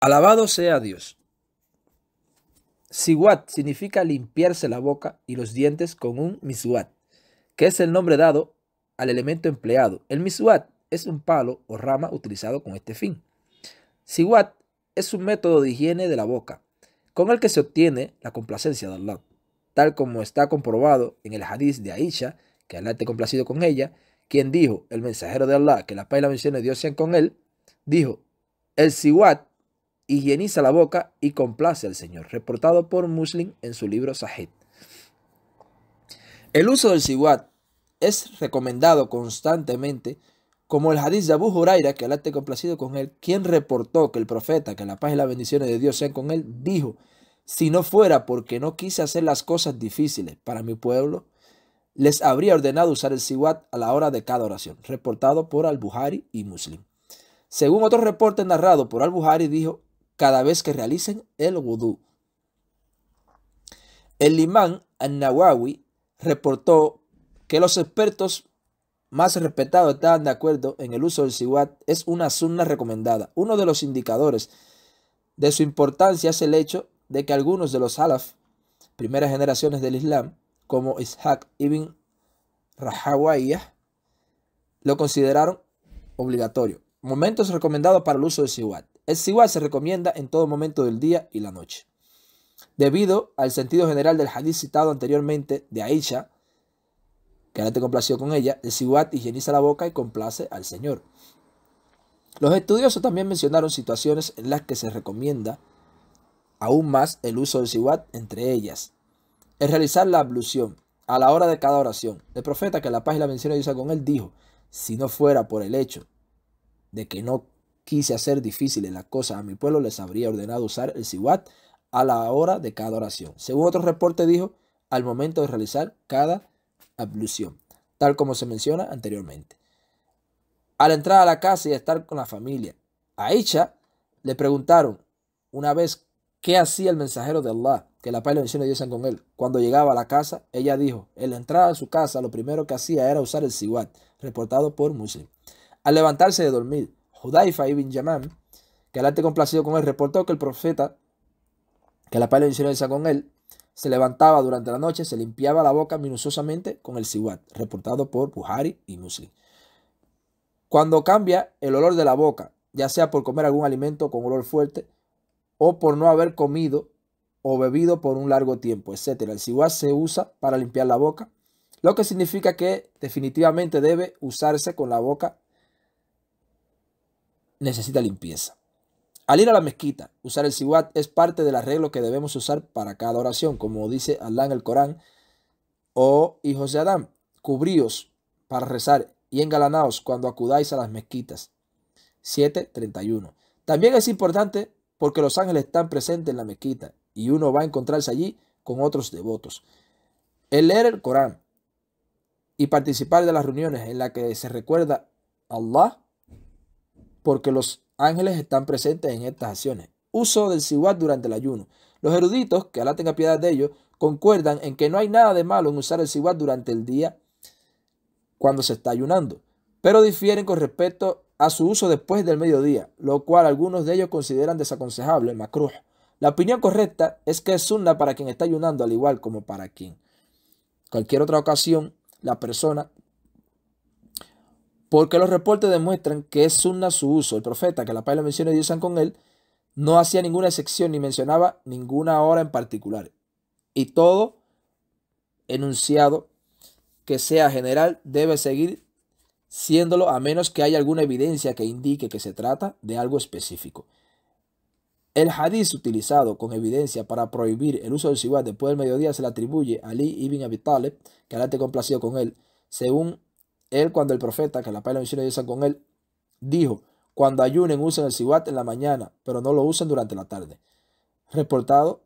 Alabado sea Dios. Siwat significa limpiarse la boca y los dientes con un miswat, que es el nombre dado al elemento empleado. El miswat es un palo o rama utilizado con este fin. Siwat es un método de higiene de la boca, con el que se obtiene la complacencia de Allah, tal como está comprobado en el hadiz de Aisha, que Allah esté complacido con ella, quien dijo, el mensajero de Allah, que la paz y la bendición de Dios sean con él, dijo, el siwat higieniza la boca y complace al Señor, reportado por Muslim en su libro Sahih. El uso del siwat es recomendado constantemente, como el hadiz de Abu Huraira, que Alá esté complacido con él, quien reportó que el profeta, que la paz y las bendiciones de Dios sean con él, dijo, si no fuera porque no quise hacer las cosas difíciles para mi pueblo, les habría ordenado usar el siwat a la hora de cada oración, reportado por Al-Buhari y Muslim. Según otro reporte narrado por Al-Buhari, dijo, cada vez que realicen el Wudu. El imán al-Nawawi reportó que los expertos más respetados estaban de acuerdo en el uso del Siwat es una sunna recomendada. Uno de los indicadores de su importancia es el hecho de que algunos de los salaf, primeras generaciones del Islam, como Ishaq ibn Rahawaiyah, lo consideraron obligatorio. Momentos recomendados para el uso del Siwat. El siwat se recomienda en todo momento del día y la noche. Debido al sentido general del hadith citado anteriormente de Aisha, que ahora te complació con ella, el siwat higieniza la boca y complace al Señor. Los estudiosos también mencionaron situaciones en las que se recomienda aún más el uso del siwat, entre ellas el realizar la ablución a la hora de cada oración. El profeta, que la paz y la bendición de Dios con él, dijo, si no fuera por el hecho de que no quise hacer difíciles las cosas a mi pueblo, les habría ordenado usar el siwat a la hora de cada oración. Según otro reporte dijo, al momento de realizar cada ablución, tal como se menciona anteriormente. Al entrar a la casa y estar con la familia, a Isha le preguntaron una vez qué hacía el mensajero de Allah, que la paz y la bendición de Dios con él. Cuando llegaba a la casa, ella dijo, en la entrada a su casa lo primero que hacía era usar el siwat, reportado por Muslim. Al levantarse de dormir, Judaifa ibn Yamam, que el arte complacido con él, reportó que el profeta, que la paz y la con él, se levantaba durante la noche, se limpiaba la boca minuciosamente con el siwat, reportado por Buhari y Muslim. Cuando cambia el olor de la boca, ya sea por comer algún alimento con olor fuerte o por no haber comido o bebido por un largo tiempo, etc. El siwat se usa para limpiar la boca, lo que significa que definitivamente debe usarse con la boca necesita limpieza. Al ir a la mezquita, usar el siwat es parte del arreglo que debemos usar para cada oración, como dice Alá en el Corán, oh hijos de Adán, cubríos para rezar y engalanaos cuando acudáis a las mezquitas. 7.31. También es importante porque los ángeles están presentes en la mezquita y uno va a encontrarse allí con otros devotos. El leer el Corán y participar de las reuniones en las que se recuerda a Allah porque los ángeles están presentes en estas acciones. Uso del siwak durante el ayuno. Los eruditos, que a la tenga piedad de ellos, concuerdan en que no hay nada de malo en usar el siwak durante el día cuando se está ayunando, pero difieren con respecto a su uso después del mediodía, lo cual algunos de ellos consideran desaconsejable, macruj. La opinión correcta es que es una para quien está ayunando, al igual como para quien. Cualquier otra ocasión, la persona porque los reportes demuestran que es sunna su uso. El profeta, que la paz y menciona con él, no hacía ninguna excepción ni mencionaba ninguna hora en particular. Y todo enunciado que sea general debe seguir siéndolo a menos que haya alguna evidencia que indique que se trata de algo específico. El hadiz utilizado con evidencia para prohibir el uso del siwak después del mediodía se le atribuye a Ali ibn Abi Talib, que Alá te complacido con él, según él cuando el profeta, que la paz y la con él, dijo, cuando ayunen usen el siwat en la mañana, pero no lo usen durante la tarde. Reportado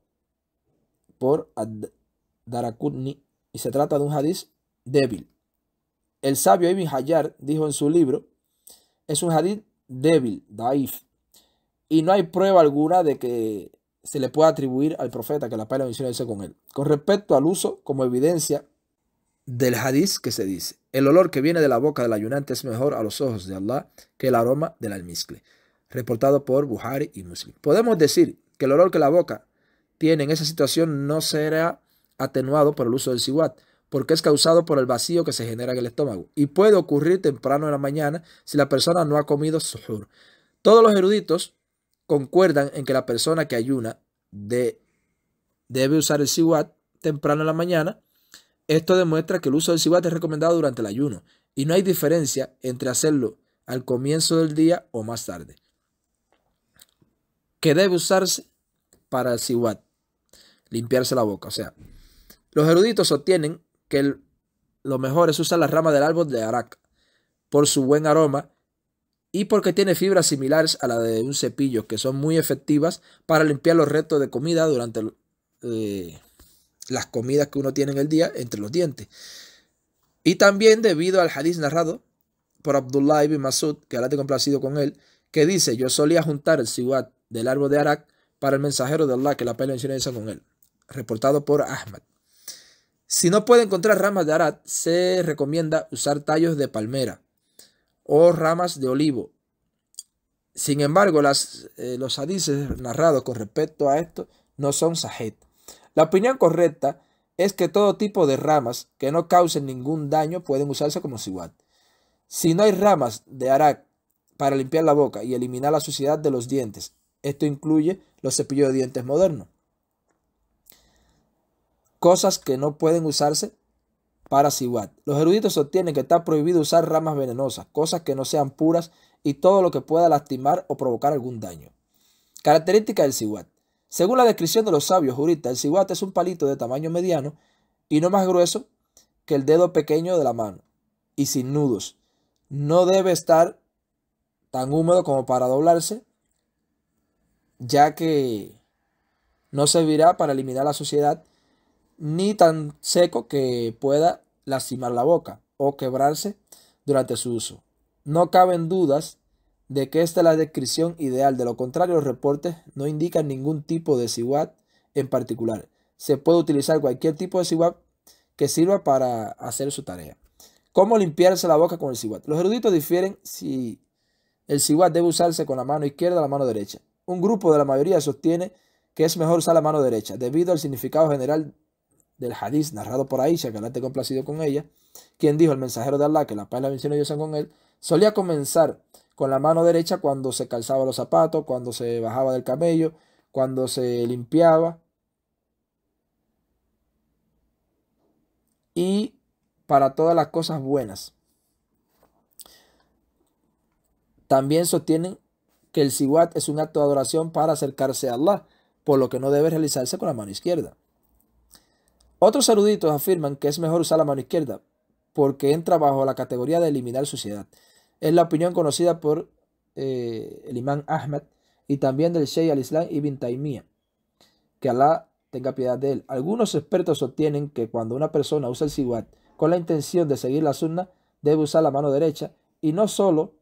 por Darakutni y se trata de un hadiz débil. El sabio Ibn Hayyar dijo en su libro, es un hadiz débil, daif, y no hay prueba alguna de que se le pueda atribuir al profeta que la paz y la con él. Con respecto al uso como evidencia del hadiz que se dice. El olor que viene de la boca del ayunante es mejor a los ojos de Allah que el aroma del almizcle. Reportado por Buhari y Muslim. Podemos decir que el olor que la boca tiene en esa situación no será atenuado por el uso del siwat, porque es causado por el vacío que se genera en el estómago y puede ocurrir temprano en la mañana si la persona no ha comido suhur. Todos los eruditos concuerdan en que la persona que ayuna de, debe usar el siwat temprano en la mañana esto demuestra que el uso del Ciguat es recomendado durante el ayuno y no hay diferencia entre hacerlo al comienzo del día o más tarde. Que debe usarse para el Ciguat? limpiarse la boca. O sea, los eruditos sostienen que lo mejor es usar la rama del árbol de Arak por su buen aroma y porque tiene fibras similares a la de un cepillo que son muy efectivas para limpiar los restos de comida durante el, eh, las comidas que uno tiene en el día entre los dientes. Y también debido al hadiz narrado por Abdullah ibn Masud, que ahora te complacido con él, que dice, yo solía juntar el siwat del árbol de Arak para el mensajero de Allah, que la pelea en con él, reportado por Ahmad. Si no puede encontrar ramas de Arak. se recomienda usar tallos de palmera o ramas de olivo. Sin embargo, las, eh, los hadices narrados con respecto a esto no son sahet. La opinión correcta es que todo tipo de ramas que no causen ningún daño pueden usarse como siwat. Si no hay ramas de arak para limpiar la boca y eliminar la suciedad de los dientes, esto incluye los cepillos de dientes modernos. Cosas que no pueden usarse para siwat. Los eruditos sostienen que está prohibido usar ramas venenosas, cosas que no sean puras y todo lo que pueda lastimar o provocar algún daño. Característica del siwat. Según la descripción de los sabios juristas, el ciguate es un palito de tamaño mediano y no más grueso que el dedo pequeño de la mano y sin nudos. No debe estar tan húmedo como para doblarse, ya que no servirá para eliminar la suciedad, ni tan seco que pueda lastimar la boca o quebrarse durante su uso. No caben dudas de que esta es la descripción ideal. De lo contrario, los reportes no indican ningún tipo de CIWAP en particular. Se puede utilizar cualquier tipo de CIWAP que sirva para hacer su tarea. ¿Cómo limpiarse la boca con el CIWAP? Los eruditos difieren si el CIWAP debe usarse con la mano izquierda o la mano derecha. Un grupo de la mayoría sostiene que es mejor usar la mano derecha, debido al significado general del hadith narrado por Aisha, que complacido con ella, quien dijo el mensajero de Allah, que la paz y la con él, solía comenzar con la mano derecha cuando se calzaba los zapatos, cuando se bajaba del camello, cuando se limpiaba. Y para todas las cosas buenas. También sostienen que el siwat es un acto de adoración para acercarse a Allah, por lo que no debe realizarse con la mano izquierda. Otros eruditos afirman que es mejor usar la mano izquierda, porque entra bajo la categoría de eliminar suciedad. Es la opinión conocida por eh, el imán Ahmed y también del Sheikh al-Islam Ibn Taymiyyah, que Alá tenga piedad de él. Algunos expertos sostienen que cuando una persona usa el siwat con la intención de seguir la sunna, debe usar la mano derecha y no solo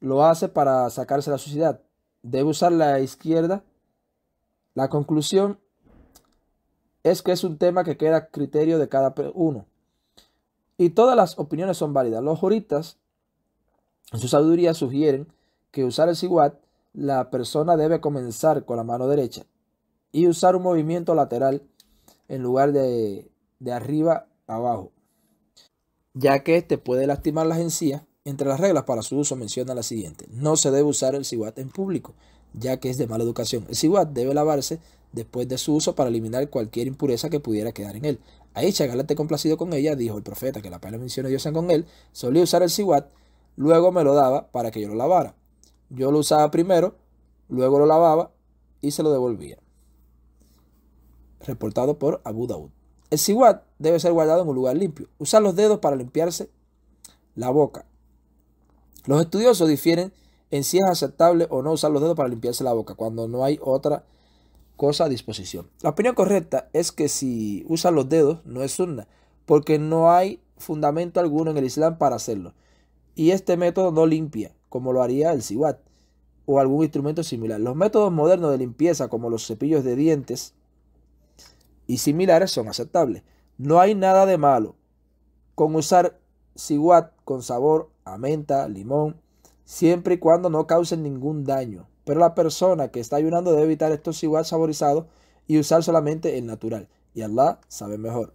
lo hace para sacarse la suciedad, debe usar la izquierda. La conclusión es que es un tema que queda a criterio de cada uno. Y todas las opiniones son válidas. Los juristas en su sabiduría sugieren que usar el SIWAT, la persona debe comenzar con la mano derecha y usar un movimiento lateral en lugar de, de arriba abajo, ya que este puede lastimar la encías. Entre las reglas para su uso menciona la siguiente. No se debe usar el siwat en público, ya que es de mala educación. El SIWAT debe lavarse después de su uso para eliminar cualquier impureza que pudiera quedar en él. Ahí galante complacido con ella, dijo el profeta que la paz menciona Dios en con él, solía usar el SIWAT luego me lo daba para que yo lo lavara. Yo lo usaba primero, luego lo lavaba y se lo devolvía. Reportado por Abu Daud. El siwat debe ser guardado en un lugar limpio. Usar los dedos para limpiarse la boca. Los estudiosos difieren en si es aceptable o no usar los dedos para limpiarse la boca cuando no hay otra cosa a disposición. La opinión correcta es que si usan los dedos no es sunna, porque no hay fundamento alguno en el Islam para hacerlo y este método no limpia, como lo haría el SIWAT o algún instrumento similar. Los métodos modernos de limpieza, como los cepillos de dientes y similares, son aceptables. No hay nada de malo con usar SIWAT con sabor a menta, limón, siempre y cuando no causen ningún daño. Pero la persona que está ayunando debe evitar estos SIWAT saborizados y usar solamente el natural. Y Allah sabe mejor.